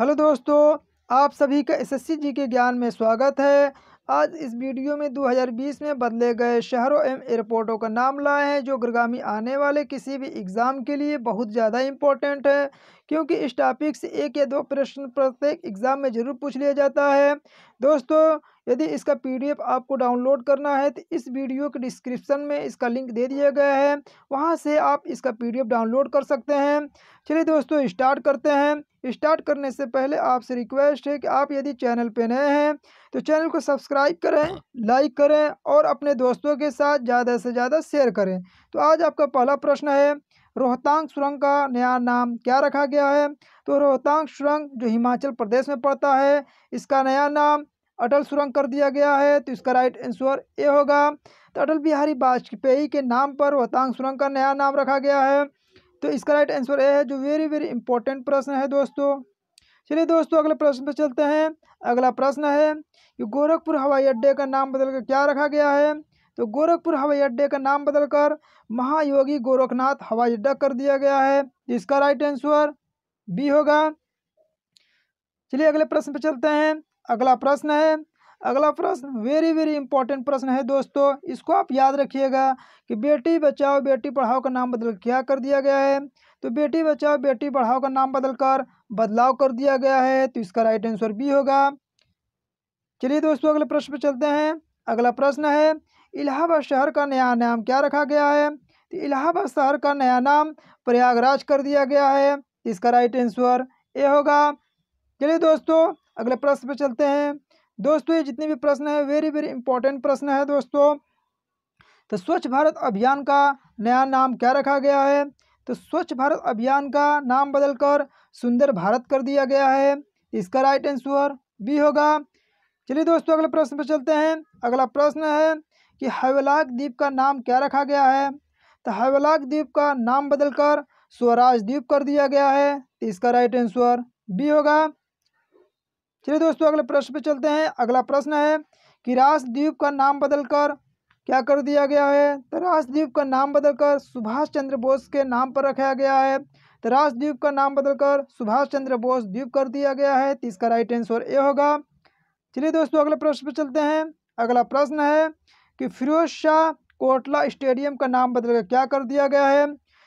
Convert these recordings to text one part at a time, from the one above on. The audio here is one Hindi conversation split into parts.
हेलो दोस्तों आप सभी का एसएससी जी के ज्ञान में स्वागत है आज इस वीडियो में 2020 में बदले गए शहरों एवं एयरपोर्टों का नाम लाए हैं जो गुरगामी आने वाले किसी भी एग्ज़ाम के लिए बहुत ज़्यादा इम्पोर्टेंट है क्योंकि इस टॉपिक से एक या दो प्रश्न प्रत्येक एग्ज़ाम में ज़रूर पूछ लिया जाता है दोस्तों यदि इसका पीडीएफ आपको डाउनलोड करना है तो इस वीडियो के डिस्क्रिप्शन में इसका लिंक दे दिया गया है वहाँ से आप इसका पीडीएफ डाउनलोड कर सकते हैं चलिए दोस्तों स्टार्ट करते हैं स्टार्ट करने से पहले आपसे रिक्वेस्ट है कि आप यदि चैनल पर नए हैं तो चैनल को सब्सक्राइब करें लाइक करें और अपने दोस्तों के साथ ज़्यादा से ज़्यादा शेयर करें तो आज आपका पहला प्रश्न है रोहतांग सुरंग का नया नाम क्या रखा गया है तो रोहतांग सुरंग जो हिमाचल प्रदेश में पड़ता है इसका नया नाम अटल सुरंग कर दिया गया है तो इसका राइट आंसर ए होगा तो अटल बिहारी वाजपेयी के नाम पर रोहतांग सुरंग का नया नाम रखा गया है तो इसका राइट आंसर ए है जो वेरी वेरी इंपॉर्टेंट प्रश्न है दोस्तों चलिए दोस्तों अगले प्रश्न पर चलते हैं अगला प्रश्न है कि गोरखपुर हवाई अड्डे का नाम बदलकर क्या रखा गया है तो गोरखपुर हवाई अड्डे का नाम बदलकर महायोगी गोरखनाथ हवाई अड्डा कर दिया गया है इसका राइट आंसर बी होगा चलिए अगले प्रश्न पर चलते हैं अगला प्रश्न है अगला प्रश्न वेरी वेरी इंपॉर्टेंट प्रश्न है दोस्तों इसको आप याद रखिएगा कि बेटी बचाओ बेटी पढ़ाओ का नाम बदल क्या कर दिया गया है तो बेटी बचाओ बेटी पढ़ाओ का नाम बदलकर बदलाव कर दिया गया है तो इसका राइट आंसर बी होगा चलिए दोस्तों अगले प्रश्न पर चलते हैं अगला प्रश्न है इलाहाबाद शहर का नया नाम क्या रखा गया है तो इलाहाबाद शहर का नया नाम प्रयागराज कर दिया गया है इसका राइट आंसर ए होगा चलिए दोस्तों अगले प्रश्न पर चलते हैं दोस्तों ये जितने भी प्रश्न है वेरी वेरी इंपॉर्टेंट प्रश्न है दोस्तों तो स्वच्छ भारत अभियान का नया नाम क्या रखा गया है तो स्वच्छ भारत अभियान का नाम बदलकर सुंदर भारत कर दिया गया है इसका राइट आंसर बी होगा चलिए दोस्तों अगले प्रश्न पर चलते हैं अगला प्रश्न है कि हवेलाक द्वीप का नाम क्या रखा गया है तो हवेलाक द्वीप का नाम बदलकर स्वराज द्वीप कर दिया गया है तो इसका राइट आंसर बी होगा चलिए दोस्तों अगले प्रश्न पे चलते हैं अगला प्रश्न है कि राजद्वीप का नाम बदलकर क्या कर दिया गया है तो द्वीप का नाम बदलकर सुभाष चंद्र बोस के नाम पर रखा गया है तो द्वीप का नाम बदलकर सुभाष चंद्र बोस द्वीप कर दिया गया है तो इसका राइट आंसर ए होगा चलिए दोस्तों अगले प्रश्न पे चलते हैं अगला प्रश्न है कि फिरोज शाह कोटला स्टेडियम का नाम बदलकर क्या कर दिया गया है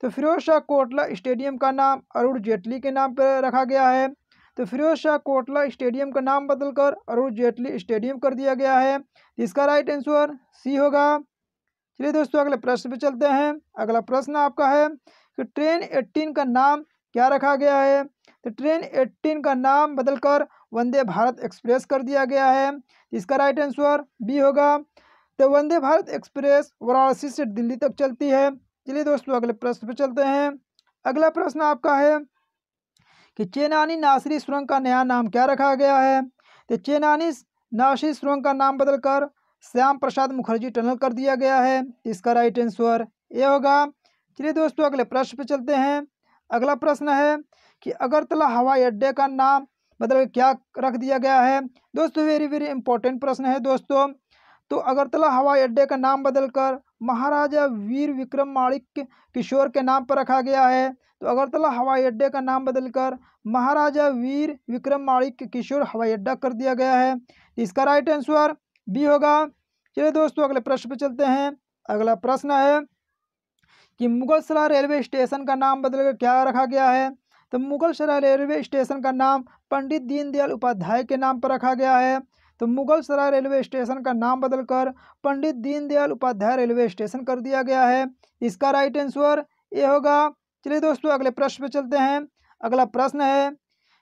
तो फिरोज शाह कोटला स्टेडियम का नाम अरुण जेटली के नाम पर रखा गया है तो फिरोज शाह कोटला स्टेडियम का नाम बदलकर अरुण जेटली स्टेडियम कर दिया गया है इसका राइट आंसर सी होगा चलिए दोस्तों अगले प्रश्न पे चलते हैं अगला प्रश्न आपका है कि ट्रेन एट्टीन का नाम क्या रखा गया है तो ट्रेन एट्टीन का नाम बदलकर वंदे भारत एक्सप्रेस कर दिया गया है इसका राइट आंसर बी होगा तो वंदे भारत एक्सप्रेस वाराणसी से दिल्ली तक चलती है चलिए दोस्तों अगले प्रश्न पर चलते हैं अगला प्रश्न आपका है कि चेनानी नासरी सुरंग का नया नाम क्या रखा गया है तो चेनानी नासरी सुरंग का नाम बदलकर श्याम प्रसाद मुखर्जी टनल कर दिया गया है इसका राइट आंसर ये होगा चलिए दोस्तों अगले प्रश्न पर चलते हैं अगला प्रश्न है कि अगरतला हवाई अड्डे का नाम बदल क्या रख दिया गया है दोस्तों वेरी वेरी इंपॉर्टेंट प्रश्न है दोस्तों तो अगरतला हवाई अड्डे का नाम बदलकर महाराजा वीर विक्रम माणिक किशोर के नाम पर रखा गया है तो अगरतला हवाई अड्डे का नाम बदलकर महाराजा वीर विक्रम माणिक किशोर हवाई अड्डा कर दिया गया है इसका राइट आंसर बी होगा चलिए दोस्तों अगले प्रश्न पर चलते हैं अगला प्रश्न है कि सराय रेलवे स्टेशन का नाम बदलकर क्या रखा गया है तो सराय रेलवे स्टेशन का नाम पंडित दीनदयाल उपाध्याय के नाम पर रखा गया है तो मुगल सराय रेलवे स्टेशन का नाम बदलकर पंडित दीनदयाल उपाध्याय रेलवे स्टेशन कर दिया गया है इसका राइट आंसर ये होगा चलिए दोस्तों अगले प्रश्न पे चलते हैं अगला प्रश्न है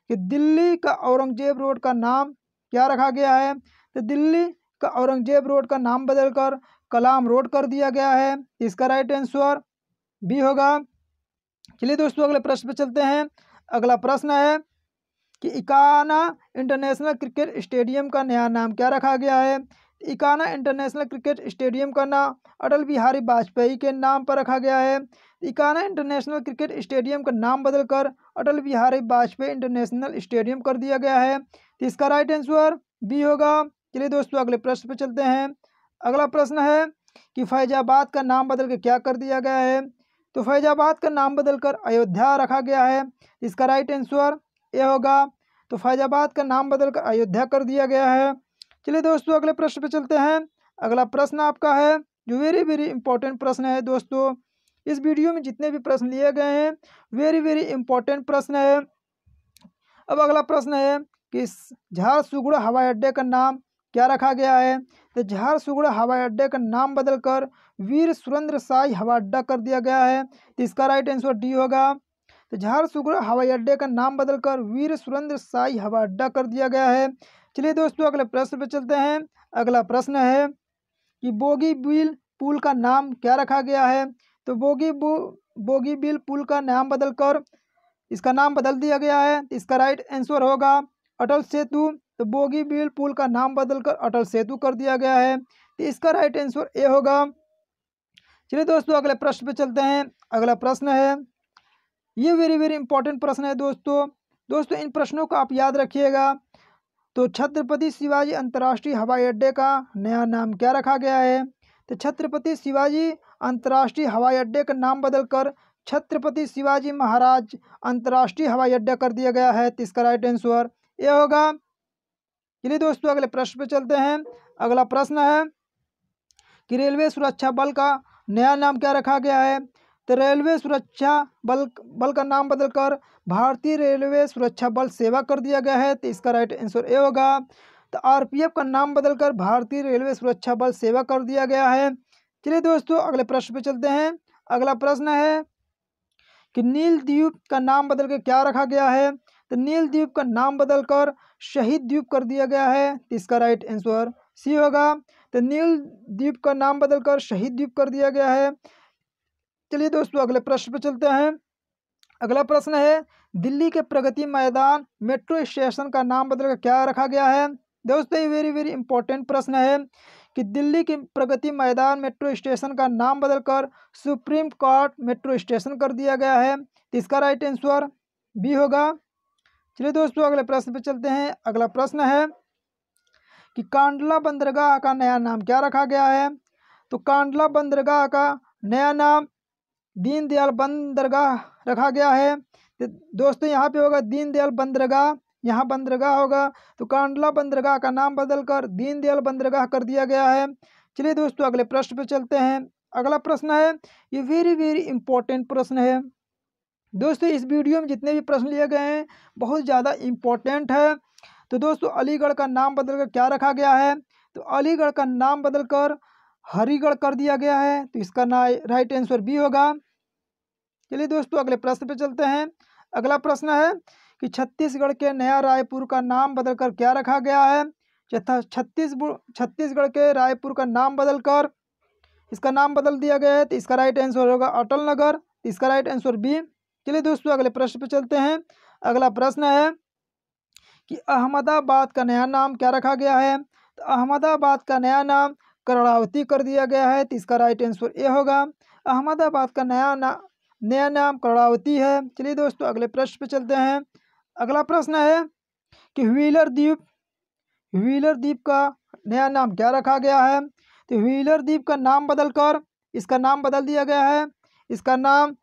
कि दिल्ली का औरंगजेब रोड का नाम क्या रखा गया है तो दिल्ली का औरंगजेब रोड का नाम बदलकर कलाम रोड कर दिया गया है इसका राइट आंसर बी होगा चलिए दोस्तों अगले प्रश्न पे चलते हैं अगला प्रश्न है कि इकाना इंटरनेशनल क्रिकेट स्टेडियम का नया नाम क्या रखा गया है इकाना इंटरनेशनल क्रिकेट स्टेडियम का नाम अटल बिहारी वाजपेयी के नाम पर रखा गया है इकाना इंटरनेशनल क्रिकेट स्टेडियम का नाम बदलकर अटल बिहारी वाजपेयी इंटरनेशनल स्टेडियम कर दिया गया है तो इसका राइट आंसर बी होगा चलिए दोस्तों अगले प्रश्न पर चलते हैं अगला प्रश्न है कि फैजाबाद का नाम बदल कर क्या कर दिया गया है तो फैजाबाद का नाम बदलकर अयोध्या रखा गया है इसका राइट आंसर ए होगा तो फैजाबाद का नाम बदलकर अयोध्या कर दिया गया है चलिए दोस्तों अगले प्रश्न पे चलते हैं अगला प्रश्न आपका है जो वेरी वेरी इंपॉर्टेंट प्रश्न है दोस्तों इस वीडियो में जितने भी प्रश्न लिए गए हैं वेरी वेरी इंपॉर्टेंट प्रश्न है अब अगला प्रश्न है कि झारसुगुड़ा हवाई अड्डे का नाम क्या रखा गया है तो झारसुगुड़ा हवाई अड्डे का नाम बदलकर वीर सुरेंद्र साई हवाई अड्डा कर दिया गया है तो इसका राइट आंसर डी होगा तो झारसुगड़ा हवाई अड्डे का नाम बदलकर वीर सुरेंद्र साई हवाई अड्डा कर दिया गया है चलिए दोस्तों अगले प्रश्न पर चलते हैं अगला प्रश्न है कि बोगी बिल पुल का नाम क्या रखा गया है तो बोगी बो, बोगी बिल पुल का नाम बदलकर इसका नाम बदल दिया गया है इसका राइट आंसर होगा अटल सेतु तो बोगी बिल पुल का नाम बदलकर अटल सेतु कर दिया गया है तो इसका राइट आंसर ए होगा चलिए दोस्तों अगले प्रश्न पे चलते हैं अगला प्रश्न है ये वेरी वेरी इंपॉर्टेंट प्रश्न है दोस्तों दोस्तों इन प्रश्नों को आप याद रखिएगा तो छत्रपति शिवाजी अंतर्राष्ट्रीय हवाई अड्डे का नया नाम क्या रखा गया है तो छत्रपति शिवाजी अंतर्राष्ट्रीय हवाई अड्डे का नाम बदलकर छत्रपति शिवाजी महाराज अंतर्राष्ट्रीय हवाई अड्डा कर दिया गया है तो इसका राइट आंसर ये होगा चलिए दोस्तों अगले प्रश्न पे चलते हैं अगला प्रश्न है कि रेलवे सुरक्षा बल का नया नाम क्या रखा गया है तो रेलवे सुरक्षा बल बल का नाम बदलकर भारतीय रेलवे सुरक्षा बल सेवा कर दिया गया है तो इसका राइट आंसर ए होगा तो आरपीएफ का नाम बदलकर भारतीय रेलवे सुरक्षा बल सेवा कर दिया गया है चलिए दोस्तों अगले प्रश्न पे चलते हैं अगला प्रश्न है कि नील द्वीप का नाम बदलकर क्या रखा गया है तो नील द्वीप का नाम बदलकर शहीद द्वीप कर दिया गया है तो इसका राइट आंसर सी होगा तो नील द्वीप का नाम बदलकर शहीद द्वीप कर दिया गया है चलिए दोस्तों अगले प्रश्न पर चलते हैं अगला प्रश्न है दिल्ली के प्रगति मैदान मेट्रो स्टेशन का नाम बदलकर क्या रखा गया है दोस्तों ये वेरी वेरी इंपॉर्टेंट प्रश्न है कि दिल्ली के प्रगति मैदान मेट्रो स्टेशन का नाम बदलकर सुप्रीम कोर्ट मेट्रो स्टेशन कर दिया गया है तो इसका राइट आंसर बी होगा चलिए दोस्तों अगले प्रश्न पे चलते हैं अगला प्रश्न है कि कांडला बंदरगाह का नया नाम क्या रखा गया है तो कांडला बंदरगाह का नया नाम दीनदयाल बंदरगाह रखा गया है तो दोस्तों यहाँ पे होगा दीनदयाल बंदरगाह यहाँ बंदरगाह होगा तो कांडला बंदरगाह का नाम बदलकर दीनदयाल बंदरगाह कर दिया गया है चलिए दोस्तों अगले प्रश्न पे चलते हैं अगला प्रश्न है ये वेरी वेरी इंपॉर्टेंट प्रश्न है दोस्तों इस वीडियो में जितने भी प्रश्न लिए गए हैं बहुत ज़्यादा इम्पोर्टेंट है तो दोस्तों अलीगढ़ का नाम बदलकर क्या रखा गया है तो अलीगढ़ का नाम बदलकर हरिगढ़ कर दिया गया है तो इसका ना राइट आंसर बी होगा चलिए दोस्तों अगले प्रश्न पे चलते हैं अगला प्रश्न है कि छत्तीसगढ़ के नया रायपुर का नाम बदलकर क्या रखा गया है यथा छत्तीसगढ़ के रायपुर का नाम बदलकर इसका नाम बदल दिया गया है तो इसका राइट आंसर होगा अटल नगर तो इसका राइट आंसर बी चलिए दोस्तों अगले प्रश्न पे चलते हैं अगला प्रश्न है कि अहमदाबाद का नया नाम क्या रखा गया है तो अहमदाबाद का नया नाम करणावती कर दिया गया है तो इसका राइट आंसर ए होगा अहमदाबाद का नया ना नया नाम करणावती है चलिए दोस्तों अगले प्रश्न पे चलते हैं अगला प्रश्न है कि व्हीलर द्वीप व्हीलर द्वीप का नया नाम क्या रखा गया है तो व्हीलर द्वीप का नाम बदलकर इसका नाम बदल दिया गया है इसका नाम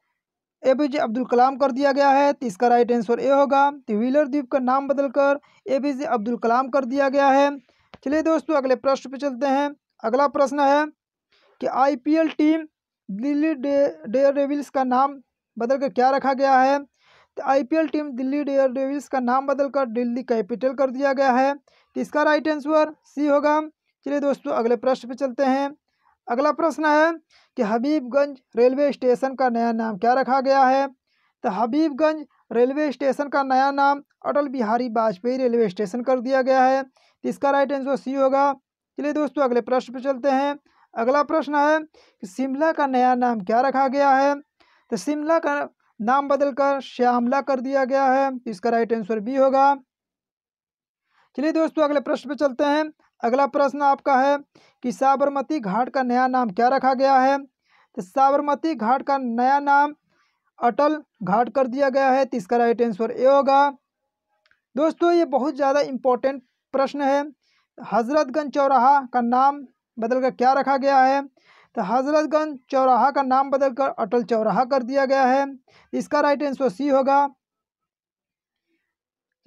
ए पी जे अब्दुल कलाम कर दिया गया है तो इसका राइट आंसर ए होगा तो व्हीलर द्वीप का नाम बदलकर ए पी जे अब्दुल कलाम कर दिया गया है चलिए दोस्तों अगले प्रश्न पे चलते हैं अगला प्रश्न है कि IPL team Delhi daredevils का नाम बदल कर क्या रखा गया है तो IPL team Delhi daredevils का नाम बदलकर दिल्ली कैपिटल कर दिया गया है तो इसका राइट आंसर सी होगा चलिए दोस्तों अगले प्रश्न पे चलते हैं अगला प्रश्न है कि हबीबगंज रेलवे स्टेशन का नया नाम क्या रखा गया है तो हबीबगंज रेलवे स्टेशन का नया नाम अटल बिहारी वाजपेयी रेलवे स्टेशन कर दिया गया है तो इसका राइट आंसर सी होगा चलिए दोस्तों अगले प्रश्न पर चलते हैं अगला प्रश्न है कि शिमला का नया नाम क्या रखा गया है तो शिमला का नाम बदलकर श्यामला कर दिया गया है इसका राइट आंसर बी होगा चलिए दोस्तों अगले प्रश्न पे चलते हैं अगला प्रश्न आपका है कि साबरमती घाट का नया नाम क्या रखा गया है तो साबरमती घाट का नया नाम अटल घाट कर दिया गया है तो इसका राइट आंसर ए होगा दोस्तों ये बहुत ज़्यादा इम्पोर्टेंट प्रश्न है हज़रतगंज चौराहा का नाम बदल कर क्या रखा गया है तो हज़रतगंज चौराहा का नाम बदलकर अटल चौराहा कर दिया गया है इसका राइट आंसर सी होगा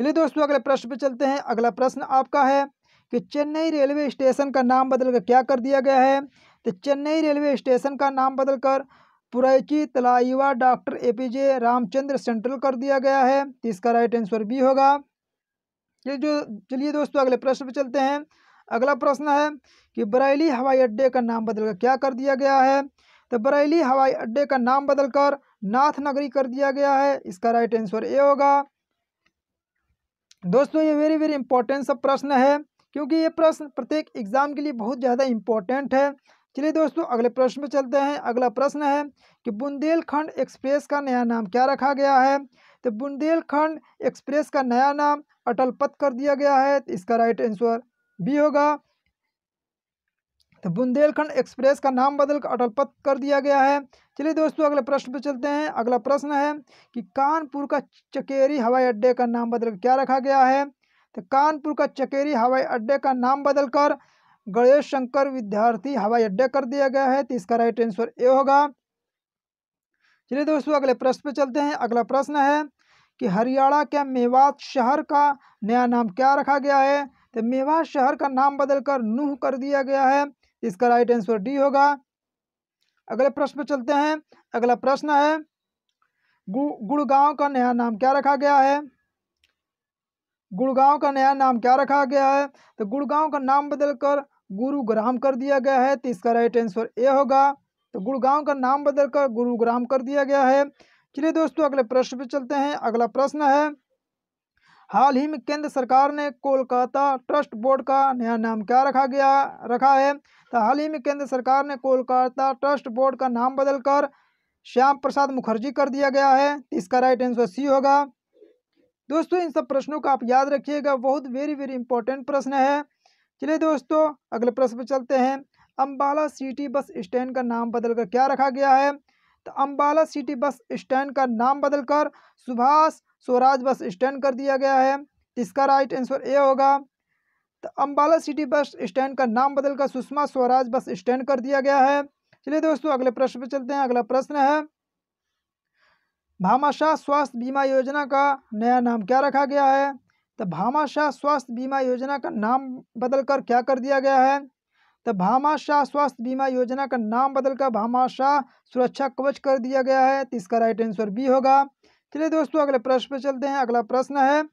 चलिए दोस्तों अगले प्रश्न पर चलते हैं अगला प्रश्न आपका है कि चेन्नई रेलवे स्टेशन का नाम बदलकर क्या कर दिया गया है तो चेन्नई रेलवे स्टेशन का नाम बदलकर Puratchi Thalaivar doctor A P J Ramachandra central कर दिया गया है तो इसका राइट आंसर बी होगा ये जो चलिए दोस्तों अगले प्रश्न पर चलते हैं अगला प्रश्न है कि बरेली हवाई अड्डे का नाम बदलकर क्या कर दिया गया है तो बरेली हवाई अड्डे का नाम बदलकर नाथ नगरी कर दिया गया है इसका राइट आंसर ए होगा दोस्तों ये वेरी वेरी इंपॉर्टेंट सब प्रश्न है क्योंकि ये प्रश्न प्रत्येक एग्जाम के लिए बहुत ज़्यादा इंपॉर्टेंट है चलिए दोस्तों अगले प्रश्न पे चलते हैं अगला प्रश्न है कि बुंदेलखंड एक्सप्रेस का नया नाम क्या रखा गया है तो बुंदेलखंड एक्सप्रेस का नया नाम अटल पथ कर दिया गया है तो इसका राइट आंसर बी होगा तो बुंदेलखंड एक्सप्रेस का नाम बदल कर अटल पथ कर दिया गया है चलिए दोस्तों अगले प्रश्न पर चलते हैं अगला प्रश्न है कि कानपुर का चकेरी हवाई अड्डे का नाम बदल क्या रखा गया है तो कानपुर का चकेरी हवाई अड्डे का नाम बदलकर गणेश शंकर विद्यार्थी हवाई अड्डे कर दिया गया है तो इसका राइट आंसर ए होगा चलिए दोस्तों अगले प्रश्न पे चलते हैं अगला प्रश्न है कि हरियाणा के मेवात शहर का नया नाम क्या रखा गया है तो मेवात शहर का नाम बदलकर नूह कर दिया गया है इसका राइट आंसर डी होगा अगले प्रश्न पे चलते हैं अगला प्रश्न है गुड़गांव का नया नाम क्या रखा गया है गुड़गांव का नया नाम क्या रखा गया है तो गुड़गांव का नाम बदलकर गुरुग्राम कर दिया गया है तो इसका राइट आंसर ए होगा तो गुड़गांव का नाम बदलकर गुरुग्राम कर दिया गया है चलिए दोस्तों अगले प्रश्न पे चलते हैं अगला प्रश्न है हाल ही में केंद्र सरकार ने कोलकाता ट्रस्ट बोर्ड का नया नाम क्या रखा गया रखा है तो हाल ही में केंद्र सरकार ने कोलकाता ट्रस्ट बोर्ड का नाम बदलकर श्याम प्रसाद मुखर्जी कर दिया गया है तो इसका राइट आंसर सी होगा दोस्तों इन सब प्रश्नों का आप याद रखिएगा बहुत वेरी वेरी इंपॉर्टेंट प्रश्न है चलिए दोस्तों अगले प्रश्न पर चलते हैं अम्बाला सिटी बस स्टैंड का नाम बदलकर क्या रखा गया है तो अम्बाला सिटी बस स्टैंड का नाम बदलकर सुभाष स्वराज बस स्टैंड कर दिया गया है इसका राइट आंसर ए होगा तो अम्बाला सिटी बस स्टैंड का नाम बदलकर सुषमा स्वराज बस स्टैंड कर दिया गया है चलिए दोस्तों अगले प्रश्न पर चलते हैं अगला प्रश्न है भामाशाह स्वास्थ्य बीमा योजना का नया नाम क्या रखा गया है तो भामाशाह स्वास्थ्य बीमा योजना का नाम बदलकर क्या कर दिया गया है तो भामाशाह स्वास्थ्य बीमा योजना का नाम बदलकर भामाशाह सुरक्षा कवच कर दिया गया है तो इसका राइट आंसर बी होगा चलिए दोस्तों अगले प्रश्न पर चलते हैं अगला प्रश्न है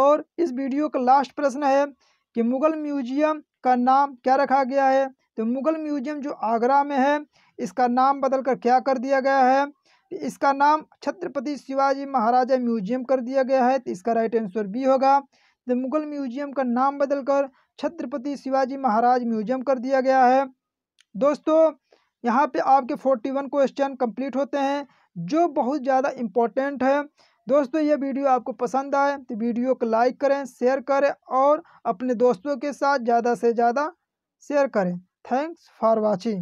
और इस वीडियो का लास्ट प्रश्न है कि मुगल म्यूजियम का नाम क्या रखा गया है तो मुगल म्यूजियम जो आगरा में है इसका नाम बदलकर क्या कर दिया गया है तो इसका नाम छत्रपति शिवाजी महाराजा म्यूजियम कर दिया गया है तो इसका राइट आंसर बी होगा द मुगल म्यूजियम का नाम बदलकर छत्रपति शिवाजी महाराज म्यूजियम कर दिया गया है दोस्तों यहाँ पे आपके फोर्टी वन क्वेश्चन कंप्लीट होते हैं जो बहुत ज़्यादा इम्पोर्टेंट है दोस्तों ये वीडियो आपको पसंद आए तो वीडियो को लाइक करें शेयर करें और अपने दोस्तों के साथ ज़्यादा से ज़्यादा शेयर करें थैंक्स फॉर वॉचिंग